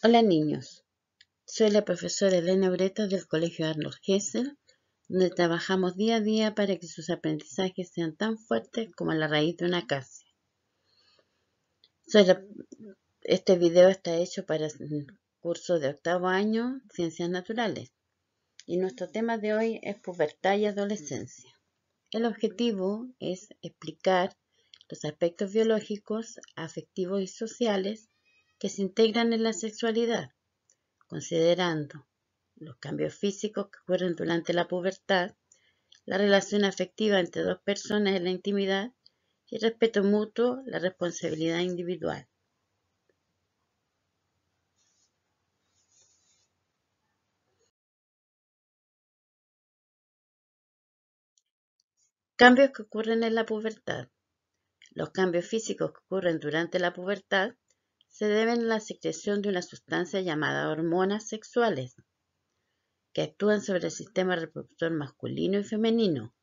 Hola niños, soy la profesora Elena Breta del Colegio Arnold Hessel, donde trabajamos día a día para que sus aprendizajes sean tan fuertes como la raíz de una casa. Este video está hecho para el curso de octavo año, Ciencias Naturales, y nuestro tema de hoy es pubertad y adolescencia. El objetivo es explicar los aspectos biológicos, afectivos y sociales que se integran en la sexualidad, considerando los cambios físicos que ocurren durante la pubertad, la relación afectiva entre dos personas en la intimidad y el respeto mutuo, la responsabilidad individual. Cambios que ocurren en la pubertad. Los cambios físicos que ocurren durante la pubertad se deben a la secreción de una sustancia llamada hormonas sexuales, que actúan sobre el sistema reproductor masculino y femenino,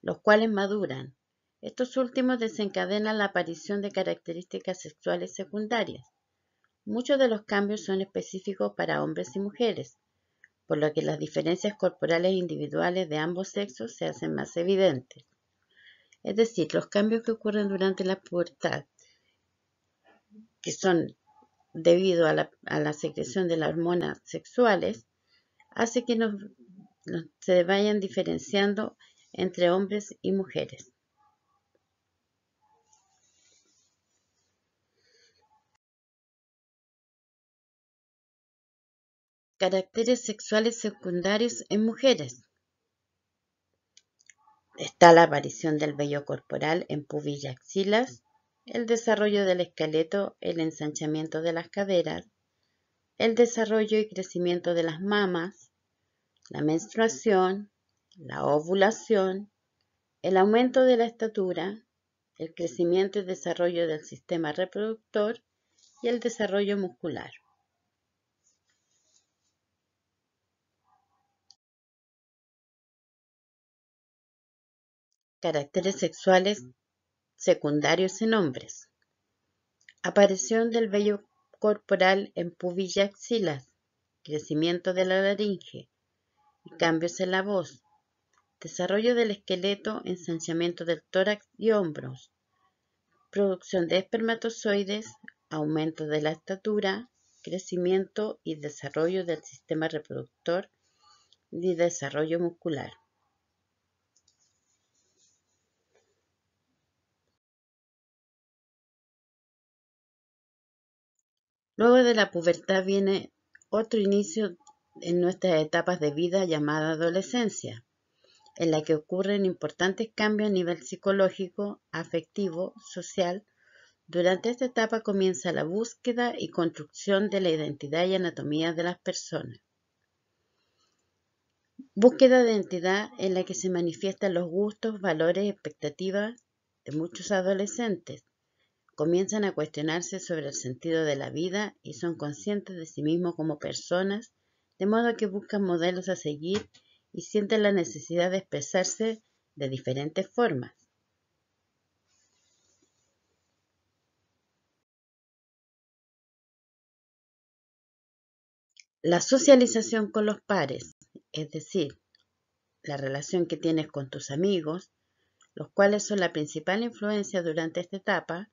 los cuales maduran. Estos últimos desencadenan la aparición de características sexuales secundarias. Muchos de los cambios son específicos para hombres y mujeres, por lo que las diferencias corporales individuales de ambos sexos se hacen más evidentes. Es decir, los cambios que ocurren durante la pubertad que son debido a la, a secreción de las hormonas sexuales, hace que se vayan diferenciando entre hombres y mujeres. Caracteres sexuales secundarios en mujeres. Está la aparición del vello corporal en pubilla axilas, el desarrollo del esqueleto, el ensanchamiento de las caderas, el desarrollo y crecimiento de las mamas, la menstruación, la ovulación, el aumento de la estatura, el crecimiento y desarrollo del sistema reproductor y el desarrollo muscular. Caracteres sexuales secundarios en hombres. Aparición del vello corporal en pubis y axilas, crecimiento de la laringe cambios en la voz, desarrollo del esqueleto, ensanchamiento del tórax y hombros, producción de espermatozoides, aumento de la estatura, crecimiento y desarrollo del sistema reproductor y desarrollo muscular. Luego de la pubertad viene otro inicio en nuestras etapas de vida llamada adolescencia, en la que ocurren importantes cambios a nivel psicológico, afectivo, social. Durante esta etapa comienza la búsqueda y construcción de la identidad y anatomía de las personas. Búsqueda de identidad en la que se manifiestan los gustos, valores, y expectativas de muchos adolescentes, comienzan a cuestionarse sobre el sentido de la vida y son conscientes de sí mismos como personas, de modo que buscan modelos a seguir y sienten la necesidad de expresarse de diferentes formas. La socialización con los pares, es decir, la relación que tienes con tus amigos, los cuales son la principal influencia durante esta etapa,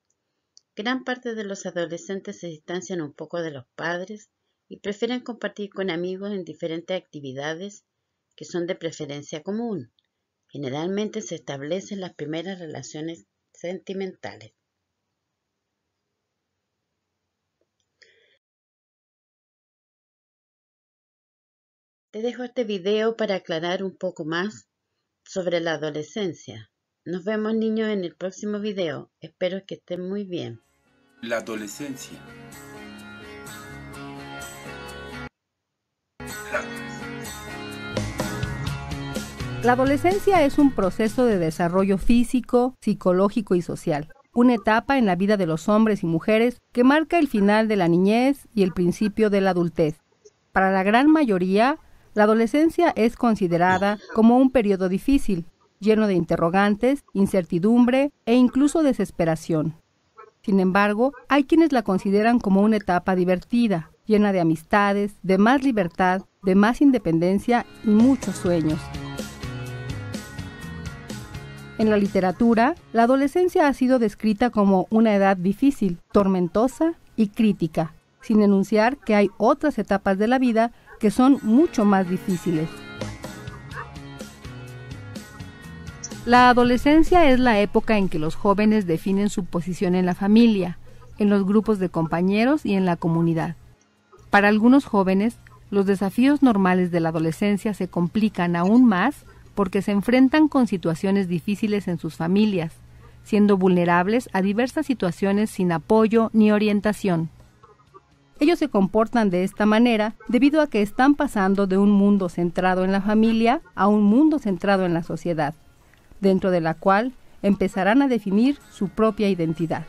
Gran parte de los adolescentes se distancian un poco de los padres y prefieren compartir con amigos en diferentes actividades que son de preferencia común. Generalmente se establecen las primeras relaciones sentimentales. Te dejo este video para aclarar un poco más sobre la adolescencia. Nos vemos niños en el próximo video. Espero que estén muy bien. La adolescencia. La adolescencia es un proceso de desarrollo físico, psicológico y social, una etapa en la vida de los hombres y mujeres que marca el final de la niñez y el principio de la adultez. Para la gran mayoría, la adolescencia es considerada como un periodo difícil, lleno de interrogantes, incertidumbre e incluso desesperación. Sin embargo, hay quienes la consideran como una etapa divertida, llena de amistades, de más libertad, de más independencia y muchos sueños. En la literatura, la adolescencia ha sido descrita como una edad difícil, tormentosa y crítica, sin enunciar que hay otras etapas de la vida que son mucho más difíciles. La adolescencia es la época en que los jóvenes definen su posición en la familia, en los grupos de compañeros y en la comunidad. Para algunos jóvenes, los desafíos normales de la adolescencia se complican aún más porque se enfrentan con situaciones difíciles en sus familias, siendo vulnerables a diversas situaciones sin apoyo ni orientación. Ellos se comportan de esta manera debido a que están pasando de un mundo centrado en la familia a un mundo centrado en la sociedad dentro de la cual empezarán a definir su propia identidad.